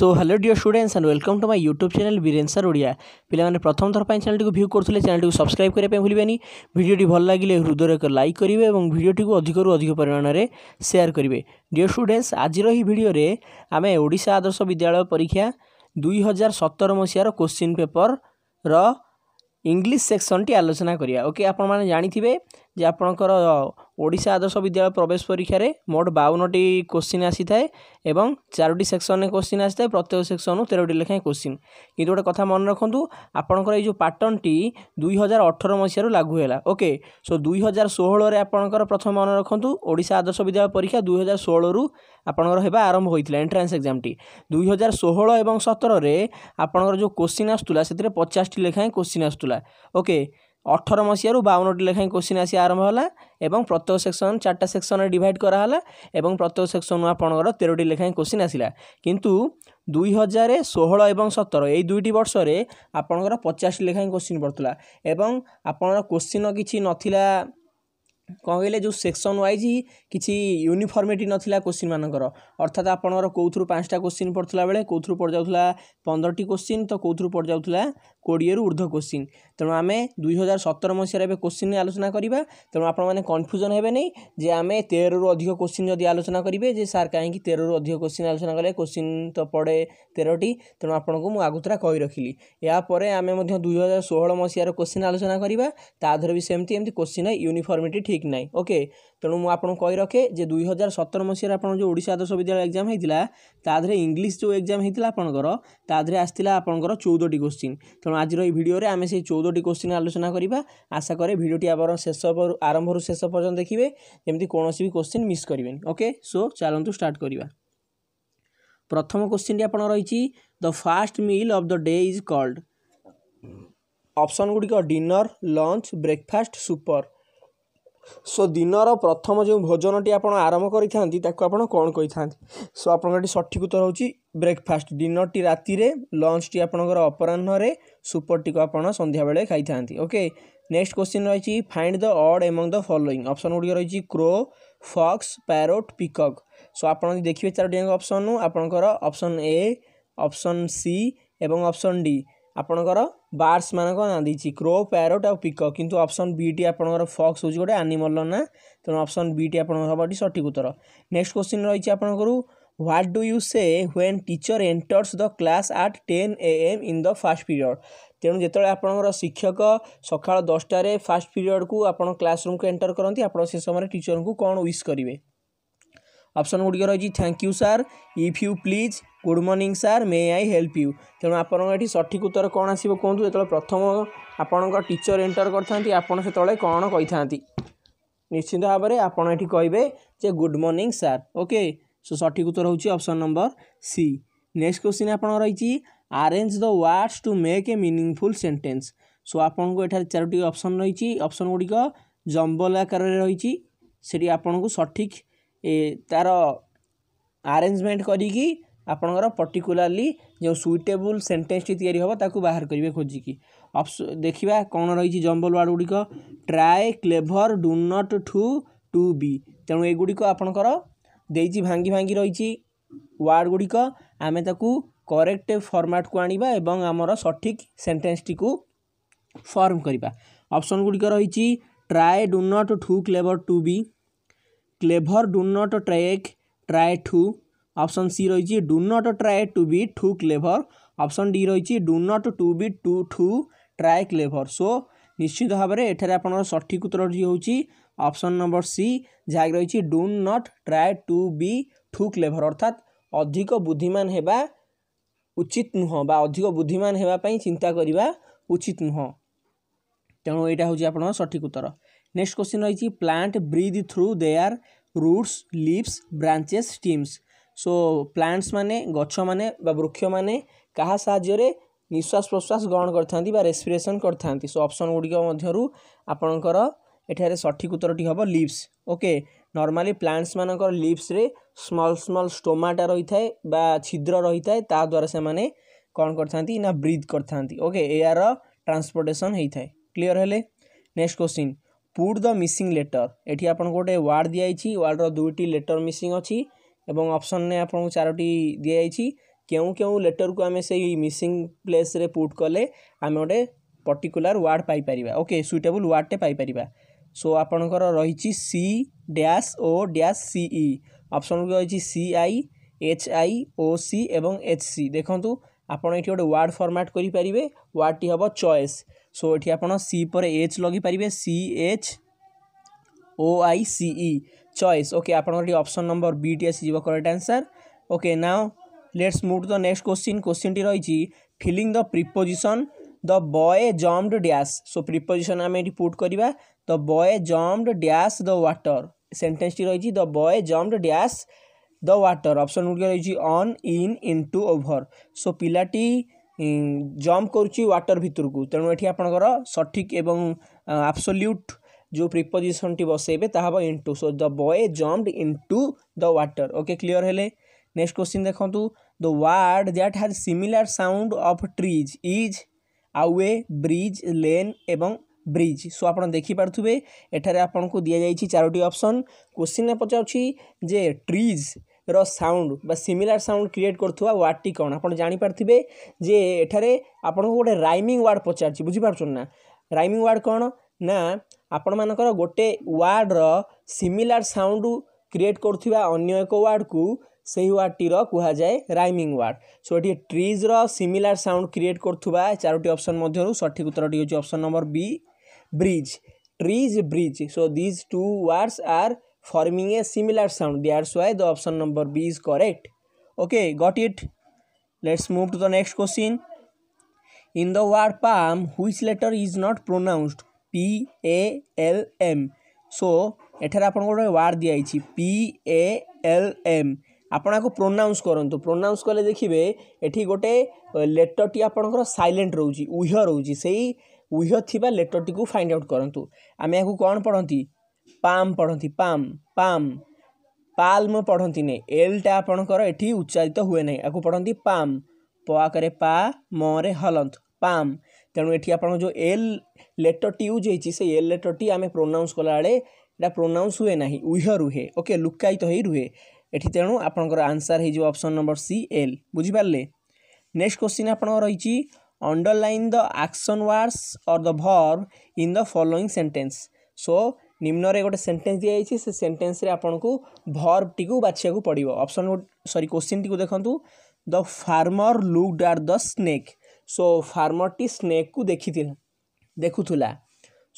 so hello dear students and welcome to my YouTube channel Biren sir Odia ପିଲାମାନେ ପ୍ରଥମ ଥର ପାଇଁ ଚ୍ୟାନେଲ୍ଟିକୁ ଭ୍ୟୁ କରୁଥିଲେ ଚ୍ୟାନେଲ୍ଟିକୁ ସବସ୍କ୍ରାଇବ୍ କରିବା ପାଇଁ ଭୁଲିବେନି ଭିଡ଼ିଓଟି ଭଲ ଲାଗିଲେ ହୃଦୟରେ ଏକ ଲାଇକ୍ କରିବେ ଏବଂ ଭିଡ଼ିଓଟିକୁ ଅଧିକରୁ ଅଧିକ ପରିମାଣରେ ସେୟାର କରିବେ ଡିଓ ଷ୍ଟୁଡେଣ୍ଟସ୍ ଆଜିର ଏହି ଭିଡ଼ିଓରେ ଆମେ ଓଡ଼ିଶା ଆଦର୍ଶ ବିଦ୍ୟାଳୟ ପରୀକ୍ଷା ଦୁଇ ହଜାର ସତର ମସିହାର କୋଶ୍ଚିନ୍ ପେପର୍ର ଇଂଲିଶ ସେକ୍ସନ୍ଟି ଆଲୋଚନା କରିବା ଓକେ ଆପଣମାନେ ଜାଣିଥିବେ ଯେ ଆପଣଙ୍କର ଓଡ଼ିଶା আদর্শ বিদ্যালয় প্রবেশ পরীক্ষার মোট বাউনটি কোশ্চিন আসি থাকে এবং চারোটি সেকশনে কোশ্চিন আসি থাকে প্রত্যেক সেকশনু তেরোটি লেখাଏଁ কোশ্চিন কিন্তু গোটে কথা মনে রাখতু আপনার এই যে প্যাটর্নটি দুই হাজার অঠর মশার লাগু হল ওকে সো দুই হাজার ষোহলের আপনার প্রথম মনে রাখতু ଓଡ଼ିশা আদর্শ বিদ্যালয় পরীক্ষা দুই হাজার ষোহরু আপনার হওয়া আরম্ভ হয়েছিল এন্ট্রান্স এক্সামটি দুই হাজার ষোহল এবং সতরের আপনার যে কোশ্চিন আসুলা সেটি পচাশটি লেখাଏଁ কোশ্চিন আসুলা ওকে ଅଠର ମସିହାରୁ ବାଉନଟି ଲେଖାଏଁ କୋଶ୍ଚିନ୍ ଆସି ଆରମ୍ଭ ହେଲା ଏବଂ ପ୍ରତ୍ୟେକ ସେକ୍ସନ୍ ଚାରିଟା ସେକ୍ସନ୍ରେ ଡିଭାଇଡ଼ କରାହେଲା ଏବଂ ପ୍ରତ୍ୟେକ ସେକ୍ସନ୍ରୁ ଆପଣଙ୍କର ତେରଟି ଲେଖାଏଁ କୋଶ୍ଚିନ୍ ଆସିଲା କିନ୍ତୁ ଦୁଇ ହଜାର ଷୋହଳ ଏବଂ ସତର ଏଇ ଦୁଇଟି ବର୍ଷରେ ଆପଣଙ୍କର ପଚାଶଟି ଲେଖାଏଁ କୋଶ୍ଚିନ୍ ପଡ଼ୁଥିଲା ଏବଂ ଆପଣଙ୍କର କୋଶ୍ଚିନ୍ କିଛି ନଥିଲା କ'ଣ କହିଲେ ଯେଉଁ ସେକ୍ସନ୍ ୱାଇଜ୍ କିଛି ୟୁନିଫର୍ମିଟି ନଥିଲା କୋଶ୍ଚିନ୍ମାନଙ୍କର ଅର୍ଥାତ୍ ଆପଣଙ୍କର କେଉଁଥିରୁ ପାଞ୍ଚଟା କୋଶ୍ଚିନ୍ ପଡ଼ୁଥିଲା ବେଳେ କେଉଁଥିରୁ ପଡ଼ିଯାଉଥିଲା ପନ୍ଦରଟି କୋଶ୍ଚିନ୍ ତ କେଉଁଥିରୁ ପଡ଼ିଯାଉଥିଲା କୋଡ଼ିଏରୁ ଉର୍ଦ୍ଧ୍ୱ କୋଶ୍ଚିନ୍ ତେଣୁ ଆମେ ଦୁଇହଜାର ସତର ମସିହାରେ ଏବେ କୋଶ୍ଚିନ୍ ଆଲୋଚନା କରିବା ତେଣୁ ଆପଣମାନେ କନଫ୍ୟୁଜନ୍ ହେବେନି ଯେ ଆମେ ତେରରୁ ଅଧିକ କୋଶ୍ଚିନ୍ ଯଦି ଆଲୋଚନା କରିବେ ଯେ ସାର୍ କାହିଁକି ତେରରୁ ଅଧିକ କୋଶ୍ଚିନ୍ ଆଲୋଚନା କଲେ କୋଶ୍ଚିନ୍ ତ ପଡ଼େ ତେରଟି ତେଣୁ ଆପଣଙ୍କୁ ମୁଁ ଆଗତୁରା କହି ରଖିଲି ଏହାପରେ ଆମେ ମଧ୍ୟ ଦୁଇହଜାର ଷୋହଳ ମସିହାର କୋଶ୍ଚିନ୍ ଆଲୋଚନା କରିବା ତା ଦେହରେ ବି ସେମିତି ଏମିତି କୋଶ୍ଚିନ୍ ୟୁନିଫର୍ମିଟି ଠିକ୍ ନାହିଁ ଓକେ ତେଣୁ ମୁଁ ଆପଣଙ୍କୁ କହି ରଖେ ଯେ ଦୁଇହଜାର ସତର ମସିହାରେ ଆପଣ ଯେଉଁ ଓଡ଼ିଶା ଆଦର୍ଶ ବିଦ୍ୟାଳୟ ଏକ୍ଜାମ୍ ହେଇଥିଲା ତା ଦେହରେ ଇଂଲିଶ ଯେଉଁ ଏକ୍ଜାମ୍ ହେଇଥିଲା ଆପଣଙ୍କର ତା ଦେହରେ ଆସିଥିଲା ଆପଣଙ୍କର ଚଉଦଟି କୋଶ୍ଚିନ୍ ତେଣୁ আজর এই ভিডিওরে আমি সেই চৌদটি কোশ্চিন আলোচনা করা আশা করে ভিডিওটি আবার শেষ আরম্ভর শেষ পর্যন্ত দেখবে যেমি কৌশি বি কোশ্চিন মিস করবেন ওকে সো চালু স্টার্ট করা প্রথম কোশ্চিনটি আপনার রয়েছে the first meal of the day is called option গুড়ি dinner lunch breakfast supper so ଦିନର ପ୍ରଥମ ଯେଉଁ ଭୋଜନଟି ଆପଣ ଆରମ୍ଭ କରିଥାନ୍ତି ତାକୁ ଆପଣ କ'ଣ କହିଥାନ୍ତି ସୋ ଆପଣଙ୍କ ଏଠି ସଠିକ୍ ଉତ୍ତର ହେଉଛି ବ୍ରେକଫାଷ୍ଟ ଡିନର୍ଟି ରାତିରେ ଲଞ୍ଚଟି ଆପଣଙ୍କର ଅପରାହ୍ନରେ ସୁପର୍ଟିକୁ ଆପଣ ସନ୍ଧ୍ୟାବେଳେ ଖାଇଥାନ୍ତି ଓକେ ନେକ୍ସଟ କ୍ୱେଶ୍ଚିନ୍ ରହିଛି find the odd among the following option ଗୁଡ଼ିକ ରହିଛି crow fox parrot peacock so ଆପଣ ଯଦି ଦେଖିବେ ଚାରୋଟି ଯାକ ଅପସନ୍ ଆପଣଙ୍କର ଅପସନ୍ ଏ ଅପସନ୍ ସି ଏବଂ ଅପସନ୍ ଡି ଆପଣଙ୍କର ବାର୍ଡ଼ସମାନଙ୍କ ନାଁ ଦେଇଛି କ୍ରୋ ପ୍ୟାରୋଟ୍ ଆଉ ପିକ କିନ୍ତୁ ଅପସନ୍ ବିଟି ଆପଣଙ୍କର ଫକ୍ସ ହେଉଛି ଗୋଟେ ଆନିମଲ୍ର ନାଁ ତେଣୁ ଅପସନ୍ ବିଟି ଆପଣଙ୍କର ହେବ ଏଠି ସଠିକ୍ ଉତ୍ତର ନେକ୍ସଟ କ୍ୱେଶ୍ଚିନ୍ ରହିଛି ଆପଣଙ୍କର what do you say when teacher enters the class at ten A M in the first period ତେଣୁ ଯେତେବେଳେ ଆପଣଙ୍କର ଶିକ୍ଷକ ସକାଳ ଦଶଟାରେ ଫାଷ୍ଟ ପିରିୟଡ଼କୁ ଆପଣ କ୍ଲାସ୍ ରୁମ୍କୁ ଏଣ୍ଟର କରନ୍ତି ଆପଣ ସେ ସମୟରେ ଟିଚର୍ଙ୍କୁ କ'ଣ ୱିସ୍ କରିବେ ଅପସନ୍ ଗୁଡ଼ିକ ରହିଛି thank you sir if you please good morning sir may I help you ତେଣୁ ଆପଣଙ୍କ ଏଠି ସଠିକ୍ ଉତ୍ତର କ'ଣ ଆସିବ କୁହନ୍ତୁ ଯେତେବେଳେ ପ୍ରଥମ ଆପଣଙ୍କ ଟିଚର୍ ଏଣ୍ଟର୍ କରିଥାନ୍ତି ଆପଣ ସେତେବେଳେ କ'ଣ କହିଥାନ୍ତି ନିଶ୍ଚିନ୍ତ ଭାବରେ ଆପଣ ଏଠି କହିବେ ଯେ good morning sir okay so ସଠିକ୍ ଉତ୍ତର ହେଉଛି option number C next question ଆପଣ ରହିଛି arrange the words to make a meaningful sentence so ଆପଣଙ୍କୁ ଏଠାରେ ଚାରୋଟି ଅପସନ୍ ରହିଛି ଅପସନ୍ ଗୁଡ଼ିକ ଜମ୍ବଲ ଆକାରରେ ରହିଛି ସେଠି ଆପଣଙ୍କୁ ସଠିକ୍ ତାର ଆରେଞ୍ଜମେଣ୍ଟ କରିକି ଆପଣଙ୍କର ପର୍ଟିକୁଲାରଲି ଯେଉଁ ସୁଇଟେବୁଲ୍ ସେଣ୍ଟେନ୍ସଟି ତିଆରି ହେବ ତାକୁ ବାହାର କରିବେ ଖୋଜିକି ଦେଖିବା କ'ଣ ରହିଛି ଜମ୍ବଲ ୱାର୍ଡ଼ ଗୁଡ଼ିକ try clever do not to to be ତେଣୁ ଏଗୁଡ଼ିକ ଆପଣଙ୍କର ଦେଇଛି ଭାଙ୍ଗି ଭାଙ୍ଗି ରହିଛି ୱାର୍ଡ଼ ଗୁଡ଼ିକ ଆମେ ତାକୁ କରେକ୍ଟ ଫର୍ମାଟ୍କୁ ଆଣିବା ଏବଂ ଆମର ସଠିକ୍ ସେଣ୍ଟେନ୍ସଟିକୁ ଫର୍ମ କରିବା ଅପ୍ସନ୍ ଗୁଡ଼ିକ ରହିଛି try do not to clever to be clever do not try try to option C রয়েছে do not try to be too clever option D রয়েছে do not to be to to try clever so নিশ্চিত ভাবে এখানে আপনার সঠিক উত্তরটি হচ্ছে option number C যা রয়েছে do not try to be too clever অর্থাৎ অধিক বুদ্ধিমান হওয়া উচিত নুহ বা অধিক বুদ্ধিমান হওয়া চিন্তা করা উচিত নুহ তেমন এটা হচ্ছে আপনার সঠিক উত্তর নেক্সট কোশ্চিন রয়েছে plant breathe through their roots leaves branches stems so plants মানে গছ মানে বা বৃক্ষ মানে কাহা সাহায্যে নিঃশ্বাস প্রশ্বাস গ্রহণ করে বা রেসপিরেসন করে সো অপশন গুড়িক মধ্যে আপনার এখানে সঠিক উত্তরটি হব লিভস ওকে নর্মালি প্লান্টস মানক লিভসরে স্মল স্মল স্টোমাটা রয়েছে বা ছিদ্র রয়েছে তাদ্বারা সে কণ করে না ব্রিথ করে ওকে এর ট্রান্সপোর্টেসন হয়ে থাকে ক্লিয়ার হলে next question put the missing letter ଏଠି ଆପଣଙ୍କୁ ଗୋଟେ ୱାର୍ଡ଼ ଦିଆଯାଇଛି ୱାର୍ଡ଼ର ଦୁଇଟି ଲେଟର୍ ମିସିଂ ଅଛି ଏବଂ ଅପସନ୍ରେ ଆପଣଙ୍କୁ ଚାରୋଟି ଦିଆଯାଇଛି କେଉଁ କେଉଁ ଲେଟର୍କୁ ଆମେ ସେଇ ମିସିଂ ପ୍ଲେସ୍ରେ ପୁଟ୍ କଲେ ଆମେ ଗୋଟେ ପର୍ଟିକୁଲାର୍ ୱାର୍ଡ଼ ପାଇପାରିବା ଓକେ ସୁଇଟେବୁଲ୍ ୱାର୍ଡ଼ଟେ ପାଇପାରିବା ସୋ ଆପଣଙ୍କର ରହିଛି C dash O dash C E option ରହିଛି C I H I O C ଏବଂ ଏଚ୍ ସି ଦେଖନ୍ତୁ ଆପଣ ଏଠି ଗୋଟେ ୱାର୍ଡ଼ ଫର୍ମାଟ୍ କରିପାରିବେ ୱାର୍ଡ଼ଟି ହେବ ଚଏସ୍ ସୋ ଏଠି ଆପଣ ସି ପରେ ଏଚ୍ ଲଗିପାରିବେ C H O I C E choice okay ଆପଣଙ୍କର ଏଠି ଅପସନ୍ ନମ୍ବର ବିଟି ଆସିଯିବ correct answer okay now let's move to the next question କ୍ୱେଶ୍ଚିନ୍ଟି ରହିଛି filling the preposition the boy jumped dash so preposition ଆମେ ଏଠି ପୁଟ୍ କରିବା the boy jumped dash the water ସେଣ୍ଟେନ୍ସଟି ରହିଛି the boy jumped dash the water option ଗୁଡ଼ିକ ରହିଛି on in into over so ପିଲାଟି ଜମ୍ପ କରୁଛି ୱାଟର୍ ଭିତରକୁ ତେଣୁ ଏଠି ଆପଣଙ୍କର ସଠିକ୍ ଏବଂ ଆବସୋଲ୍ୟୁଟ୍ ଯେଉଁ ପ୍ରିପୋଜିସନ୍ଟି ବସେଇବେ ତାହା ହେବ into so the boy jumped into the water okay clear ହେଲେ ନେକ୍ସଟ କ୍ୱେଶ୍ଚିନ୍ ଦେଖନ୍ତୁ the word that has similar sound of trees is away bridge lane ଏବଂ ବ୍ରିଜ୍ ସୋ ଆପଣ ଦେଖିପାରୁଥିବେ ଏଠାରେ ଆପଣଙ୍କୁ ଦିଆଯାଇଛି ଚାରୋଟି ଅପସନ୍ କ୍ୱେଶ୍ଚିନ୍ରେ ପଚାରୁଛି ଯେ ଟ୍ରିଜ୍ ର ସାଉଣ୍ଡ ବା ସିମିଲାର ସାଉଣ୍ଡ କ୍ରିଏଟ୍ କରୁଥିବା ୱାର୍ଡ଼ଟି କ'ଣ ଆପଣ ଜାଣିପାରିଥିବେ ଯେ ଏଠାରେ ଆପଣଙ୍କୁ ଗୋଟେ ରାଇମିଂ ୱାର୍ଡ଼ ପଚାରିଛି ବୁଝିପାରୁଛନ୍ତି ନା ରାଇମିଂ ୱାର୍ଡ଼ କ'ଣ ନା ଆପଣମାନଙ୍କର ଗୋଟେ ୱାର୍ଡ଼ର ସିମିଲାର ସାଉଣ୍ଡ କ୍ରିଏଟ୍ କରୁଥିବା ଅନ୍ୟ ଏକ ୱାର୍ଡ଼କୁ ସେହି ୱାର୍ଡ଼ଟିର କୁହାଯାଏ ରାଇମିଂ ୱାର୍ଡ଼ ସୋ ଏଠି ଟ୍ରିଜ୍ର ସିମିଲାର ସାଉଣ୍ଡ କ୍ରିଏଟ୍ କରୁଥିବା ଚାରୋଟି ଅପସନ୍ ମଧ୍ୟରୁ ସଠିକ୍ ଉତ୍ତରଟି ହେଉଛି option number B bridge trees bridge so these two words are forming a similar sound that's why the option number b is correct okay got it let's move to the next question in the word palm which letter is not pronounced p a l m so ଏଠାରେ ଆପଣଙ୍କୁ ଗୋଟେ ward ଦିଆଯାଇଛି P A L M ଆପଣ ଆକୁ pronouns କରନ୍ତୁ pronouns କଲେ ଦେଖିବେ ଏଠି ଗୋଟେ ଲେଟରଟି ଆପଣଙ୍କର ସାଇଲେଣ୍ଟ ରହୁଛି ଉହ୍ୟ ରହୁଛି ସେଇ ଉହ୍ୟ ଥିବା ଲେଟରଟିକୁ ଫାଇଣ୍ଡ ଆଉଟ୍ କରନ୍ତୁ ଆମେ ଏହାକୁ କ'ଣ ପଢ଼ନ୍ତି ପାମ୍ ପଢ଼ନ୍ତି ପାମ୍ ପାମ୍ ପାଲ୍ମ ପଢ଼ନ୍ତିନି ଏଲ୍ଟା ଆପଣଙ୍କର ଏଠି ଉଚ୍ଚାରିତ ହୁଏ ନାହିଁ ଆକୁ ପଢ଼ନ୍ତି ପାମ୍ ପ ଆକାରରେ ପା ମରେ ହଲନ୍ତ ପାମ୍ ତେଣୁ ଏଠି ଆପଣଙ୍କ ଯେଉଁ ଏଲ୍ ଲେଟର୍ଟି ୟୁଜ୍ ହେଇଛି ସେ ଏଲ୍ ଲେଟର୍ଟି ଆମେ ପ୍ରୋନାଉନ୍ସ କଲାବେଳେ ଏଇଟା ପ୍ରୋନାଉନ୍ସ ହୁଏ ନାହିଁ ଉହ୍ୟ ରୁହେ ଓକେ ଲୁକାୟିତ ହେଇ ରୁହେ ଏଠି ତେଣୁ ଆପଣଙ୍କର ଆନ୍ସର୍ ହେଇଯିବ ଅପସନ୍ ନମ୍ବର ସି ଏଲ୍ ବୁଝିପାରିଲେ ନେକ୍ସଟ କ୍ୱେଶ୍ଚିନ୍ ଆପଣଙ୍କର ରହିଛି underline the action words or the verb in the following sentence so নিম্নরে গোটে সেন্টেন্স দিয়েছি সে সেন্টেন্সরে আপনার ভর্বটি বাছিয়া পড়ব অপশন সরি কোশ্চিনটি দেখুন দ farmer looked at the snake so ফার্মরটি স্নেক কু দেখি দেখুলা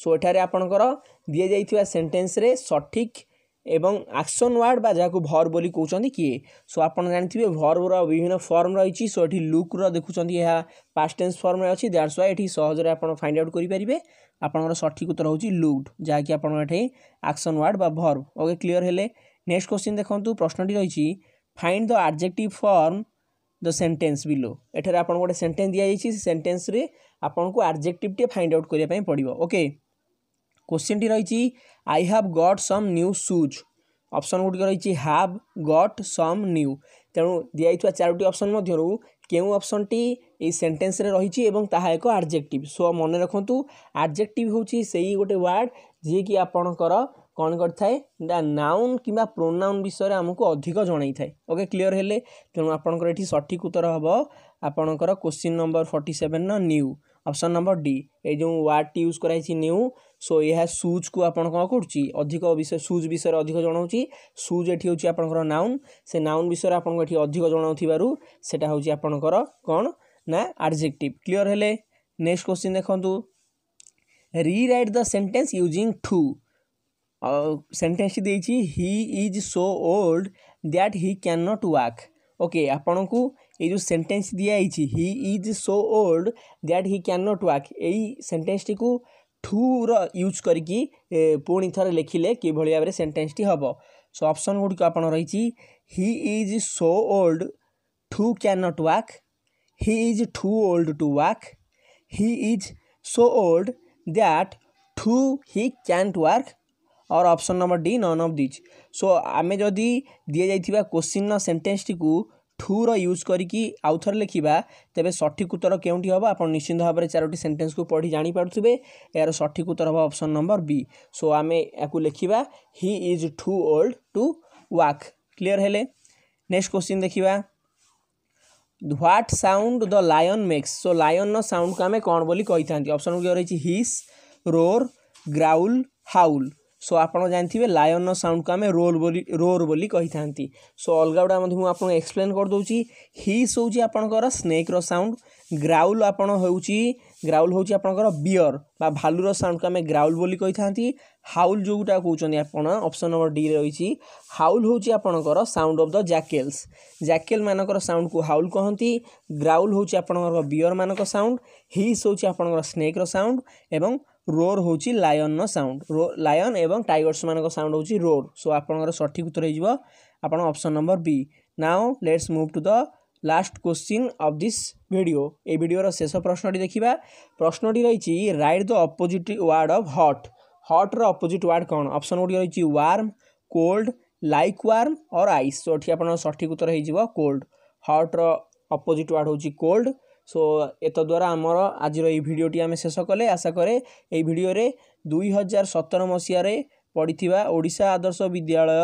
সো এখানে আপনার দিয়ে যাই সেন্টেন্সরে সঠিক এবং ଆକ୍ସନ୍ ୱାର୍ଡ଼ ବା ଯାହାକୁ ଭର୍ ବୋଲି କହୁଛନ୍ତି କିଏ ସୋ ଆପଣ ଜାଣିଥିବେ ଭର୍ବର ବିଭିନ୍ନ ଫର୍ମ ରହିଛି ସୋ ଏଠି ଲୁକ୍ର ଦେଖୁଛନ୍ତି ଏହା ପାଷ୍ଟ ଟେନ୍ସ ଫର୍ମରେ ଅଛି ଦ୍ୟାଟ୍ସ ୱାଇ ଏଠି ସହଜରେ ଆପଣ ଫାଇଣ୍ଡ ଆଉଟ୍ କରିପାରିବେ ଆପଣଙ୍କର ସଠିକ୍ ଉତ୍ତର ହେଉଛି ଲୁକ୍ଡ ଯାହାକି ଆପଣଙ୍କ ଏଠି ଆକ୍ସନ୍ ୱାର୍ଡ଼ ବା ଭର୍ବ ଓକେ କ୍ଲିଅର୍ ହେଲେ ନେକ୍ସଟ କ୍ୱେଶ୍ଚିନ୍ ଦେଖନ୍ତୁ ପ୍ରଶ୍ନଟି ରହିଛି find the adjective form the sentence below ଏଠାରେ ଆପଣଙ୍କୁ ଗୋଟେ ସେଣ୍ଟେନ୍ସ ଦିଆଯାଇଛି ସେ ସେଣ୍ଟେନ୍ସରେ ଆପଣଙ୍କୁ ଆଡ଼ଜେକ୍ଟିଭ୍ଟିଏ ଫାଇଣ୍ଡ ଆଉଟ୍ କରିବା ପାଇଁ ପଡ଼ିବ ଓକେ କୋଶ୍ଚିନ୍ଟି ରହିଛି I have got some new shoes option ଗୁଡ଼ିକ ରହିଛି ହାଭ୍ ଗଟ୍ ସମ୍ ନ୍ୟୁ ତେଣୁ ଦିଆଯାଇଥିବା ଚାରୋଟି ଅପସନ୍ ମଧ୍ୟରୁ କେଉଁ ଅପସନ୍ଟି ଏଇ ସେଣ୍ଟେନ୍ସରେ ରହିଛି ଏବଂ ତାହା ଏକ ଆଡ଼ଜେକ୍ଟିଭ୍ ସୋ ମନେ ରଖନ୍ତୁ ଆଡ଼ଜେକ୍ଟିଭ୍ ହେଉଛି ସେଇ ଗୋଟେ ୱାର୍ଡ଼ ଯିଏକି ଆପଣଙ୍କର କ'ଣ କରିଥାଏ ନା ନାଉନ୍ କିମ୍ବା ପ୍ରୋନାଉନ୍ ବିଷୟରେ ଆମକୁ ଅଧିକ ଜଣାଇଥାଏ ଓକେ କ୍ଲିଅର୍ ହେଲେ ତେଣୁ ଆପଣଙ୍କର ଏଠି ସଠିକ୍ ଉତ୍ତର ହେବ ଆପଣଙ୍କର କୋଶ୍ଚିନ୍ ନମ୍ବର ଫର୍ଟି ସେଭେନ୍ର ନ୍ୟୁ ଅପସନ୍ ନମ୍ବର ଡି ଏଇ ଯେଉଁ ୱାର୍ଡ଼ଟି ୟୁଜ୍ କରାଯାଇଛି ନ୍ୟୁ ସୋ ଏହା ସୁଜ୍କୁ ଆପଣ କ'ଣ କରୁଛି ଅଧିକ ବିଷୟ ସୁଜ୍ ବିଷୟରେ ଅଧିକ ଜଣାଉଛି ସୁଜ୍ ଏଠି ହେଉଛି ଆପଣଙ୍କର ନାଉନ୍ ସେ ନାଉନ୍ ବିଷୟରେ ଆପଣଙ୍କୁ ଏଠି ଅଧିକ ଜଣାଉଥିବାରୁ ସେଇଟା ହେଉଛି ଆପଣଙ୍କର କ'ଣ ନା ଆଡ଼ଜେକ୍ଟିଭ୍ କ୍ଲିଅର୍ ହେଲେ ନେକ୍ସଟ କ୍ୱେଶ୍ଚିନ୍ ଦେଖନ୍ତୁ rewrite the sentence using too ସେଣ୍ଟେନ୍ସଟି ଦେଇଛି he is so old that he can not walk okay ଆପଣଙ୍କୁ ये जो सेन्टेन्स दिखाई हि इज सो ओल्ड दैट हि क्या नट व्वाक सेन्टेन्सटी टी ठूर यूज करके पुणी थर लिखिले कि भाव में सेन्टेन्सटी हे सो अपसन गुड़क आप रही हि इज सो ओल्ड ठू क्या नट व्वाक हि इज ठू old to walk he is so old that to he can work or option number D none of these so आम जदि दि जाइए क्वेश्चन सेन्टेन्सटी को টুর ইউজ করি আউথরে লেখা তেমনি সঠিক উত্তর কেউটি হব আপনার নিশ্চিন্ত ভাবে চারোটি সেটেন্স কু পড়ি জাঁপারে এর সঠিক উত্তর হব অপশন নম্বর বি সো আমি এখন লেখা he is too old to walk clear হলে নেক্সট কোশ্চিন দেখা what sound the lion makes so lion sound কু আমি কম বলে কই থাকে অপশন গুলো রয়েছে হিস রোর গ্রাউল হাউল ସୋ ଆପଣ ଜାଣିଥିବେ ଲାୟନର ସାଉଣ୍ଡକୁ ଆମେ ରୋଲ୍ ବୋଲି ରୋର୍ ବୋଲି କହିଥାନ୍ତି ସୋ ଅଲଗା ଗୁଡ଼ା ମଧ୍ୟ ମୁଁ ଆପଣଙ୍କୁ ଏକ୍ସପ୍ଲେନ୍ କରିଦେଉଛି ହିସ୍ ହେଉଛି ଆପଣଙ୍କର ସ୍ନେକ୍ର ସାଉଣ୍ଡ ଗ୍ରାଉଲ୍ ଆପଣ ହେଉଛି ଗ୍ରାଉଲ୍ ହେଉଛି ଆପଣଙ୍କର ବିୟର୍ ବା ଭାଲୁର ସାଉଣ୍ଡକୁ ଆମେ ଗ୍ରାଉଲ୍ ବୋଲି କହିଥାନ୍ତି ହାଉଲ୍ ଯେଉଁଟା କହୁଛନ୍ତି ଆପଣ ଅପସନ୍ ନମ୍ବର ଡିରେ ରହିଛି ହାଉଲ୍ ହେଉଛି ଆପଣଙ୍କର ସାଉଣ୍ଡ ଅଫ୍ ଦ ଜ୍ୟାକେଲ୍ସ ଜ୍ୟାକେଲ୍ମାନଙ୍କର ସାଉଣ୍ଡକୁ ହାଉଲ୍ କହନ୍ତି ଗ୍ରାଉଲ୍ ହେଉଛି ଆପଣଙ୍କର ବିୟର୍ମାନଙ୍କ ସାଉଣ୍ଡ ହିସ୍ ହେଉଛି ଆପଣଙ୍କର ସ୍ନେକ୍ର ସାଉଣ୍ଡ ଏବଂ ରୋର୍ ହେଉଛି ଲାୟନ୍ର ସାଉଣ୍ଡ ଲାୟନ୍ ଏବଂ ଟାଇଗର୍ସମାନଙ୍କ ସାଉଣ୍ଡ ହେଉଛି ରୋର୍ ସୋ ଆପଣଙ୍କର ସଠିକ୍ ଉତ୍ତର ହେଇଯିବ ଆପଣ option number B now let's move to the last question of this video ଏଇ ଭିଡ଼ିଓର ଶେଷ ପ୍ରଶ୍ନଟି ଦେଖିବା ପ୍ରଶ୍ନଟି ରହିଛି write the opposite word of hot ହଟ୍ର ଅପୋଜିଟ୍ ୱାର୍ଡ଼ କ'ଣ ଅପସନ୍ ଗୁଡ଼ିକ ରହିଛି warm cold like warm or ice so ଏଠି ଆପଣଙ୍କ ସଠିକ୍ ଉତ୍ତର ହେଇଯିବ କୋଲ୍ଡ ହଟ୍ର ଅପୋଜିଟ୍ ୱାର୍ଡ଼ ହେଉଛି କୋଲ୍ଡ সো ଏତଦ୍ୱାରା ଆମର ଆଜିର ଏଇ ଭିଡ଼ିଓଟି ଆମେ ଶେଷ କଲେ ଆଶା କରେ ଏହି ଭିଡ଼ିଓରେ ଦୁଇ ହଜାର ସତର ମସିହାରେ ପଡ଼ିଥିବା ଓଡ଼ିଶା ଆଦର୍ଶ ବିଦ୍ୟାଳୟ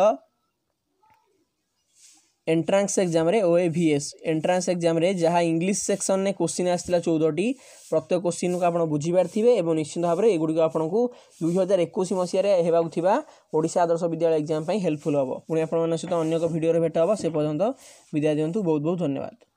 ଏଣ୍ଟ୍ରାନ୍ସ ଏକ୍ଜାମ୍ରେ O A V S entrance ଏକ୍ଜାମ୍ରେ ଯାହା ଇଂଲିଶ ସେକ୍ସନ୍ରେ କୋଶ୍ଚିନ୍ ଆସିଥିଲା ଚଉଦଟି ପ୍ରତ୍ୟେକ କୋଶ୍ଚିନ୍କୁ ଆପଣ ବୁଝିପାରିଥିବେ ଏବଂ ନିଶ୍ଚିନ୍ତ ଭାବରେ ଏଗୁଡ଼ିକ ଆପଣଙ୍କୁ ଦୁଇ ହଜାର ଏକୋଇଶ ମସିହାରେ ହେବାକୁ ଥିବା ଓଡ଼ିଶା ଆଦର୍ଶ ବିଦ୍ୟାଳୟ ଏକ୍ଜାମ୍ ପାଇଁ ହେଲ୍ପଫୁଲ୍ ହେବ ପୁଣି ଆପଣମାନଙ୍କ ସହିତ ଅନ୍ୟ ଏକ ଭିଡ଼ିଓରେ ଭେଟ ହେବ ସେ ପର୍ଯ୍ୟନ୍ତ ବିଦାୟ ଦିଅନ୍ତୁ ବହୁତ ବହୁତ ଧନ୍ୟବାଦ